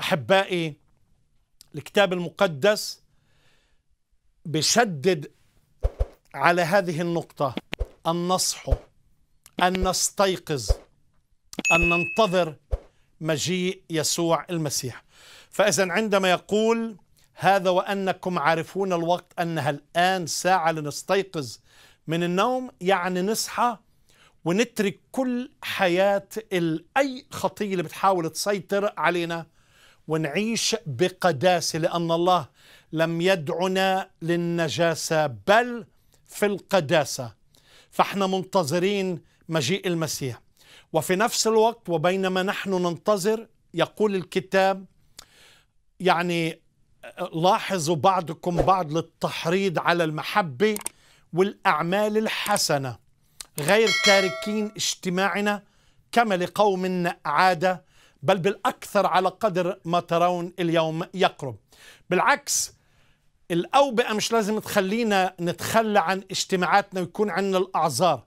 احبائي الكتاب المقدس بشدد على هذه النقطه ان نصحو ان نستيقظ ان ننتظر مجيء يسوع المسيح فاذا عندما يقول هذا وانكم عارفون الوقت انها الان ساعه لنستيقظ من النوم يعني نصحى ونترك كل حياه اي خطيه اللي بتحاول تسيطر علينا ونعيش بقداسة لأن الله لم يدعنا للنجاسة بل في القداسة فاحنا منتظرين مجيء المسيح وفي نفس الوقت وبينما نحن ننتظر يقول الكتاب يعني لاحظوا بعضكم بعض للتحريض على المحبة والأعمال الحسنة غير تاركين اجتماعنا كما لقوم عادة بل بالأكثر على قدر ما ترون اليوم يقرب بالعكس الأوبئة مش لازم تخلينا نتخلى عن اجتماعاتنا ويكون عندنا الأعذار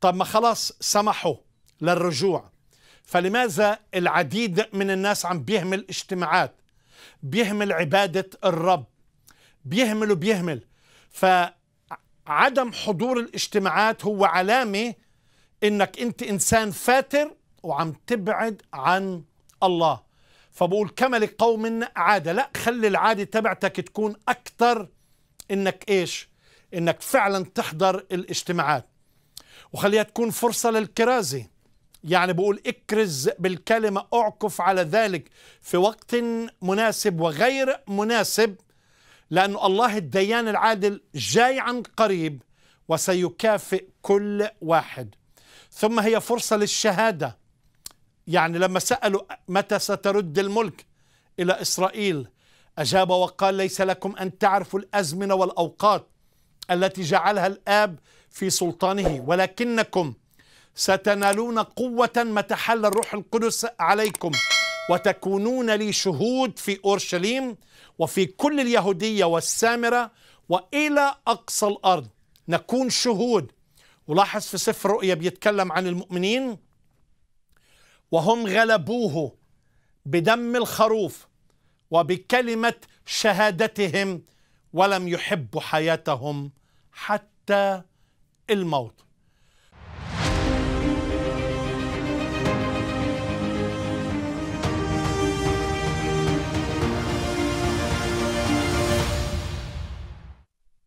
طب ما خلاص سمحوا للرجوع فلماذا العديد من الناس عم بيهمل اجتماعات بيهمل عبادة الرب بيهمل وبيهمل فعدم حضور الاجتماعات هو علامة انك انت انسان فاتر وعم تبعد عن الله فبقول كما لقوم عادة لا خلي العادة تبعتك تكون أكثر إنك إيش إنك فعلا تحضر الاجتماعات وخليها تكون فرصة للكرازة يعني بقول اكرز بالكلمة اعكف على ذلك في وقت مناسب وغير مناسب لأن الله الديان العادل جاي عن قريب وسيكافئ كل واحد ثم هي فرصة للشهادة يعني لما سألوا متى سترد الملك إلى إسرائيل أجاب وقال ليس لكم أن تعرفوا الأزمنة والأوقات التي جعلها الآب في سلطانه ولكنكم ستنالون قوة متى حل الروح القدس عليكم وتكونون لي شهود في أورشليم وفي كل اليهودية والسامرة وإلى أقصى الأرض نكون شهود ولاحظ في سفر رؤيا بيتكلم عن المؤمنين وهم غلبوه بدم الخروف وبكلمه شهادتهم ولم يحبوا حياتهم حتى الموت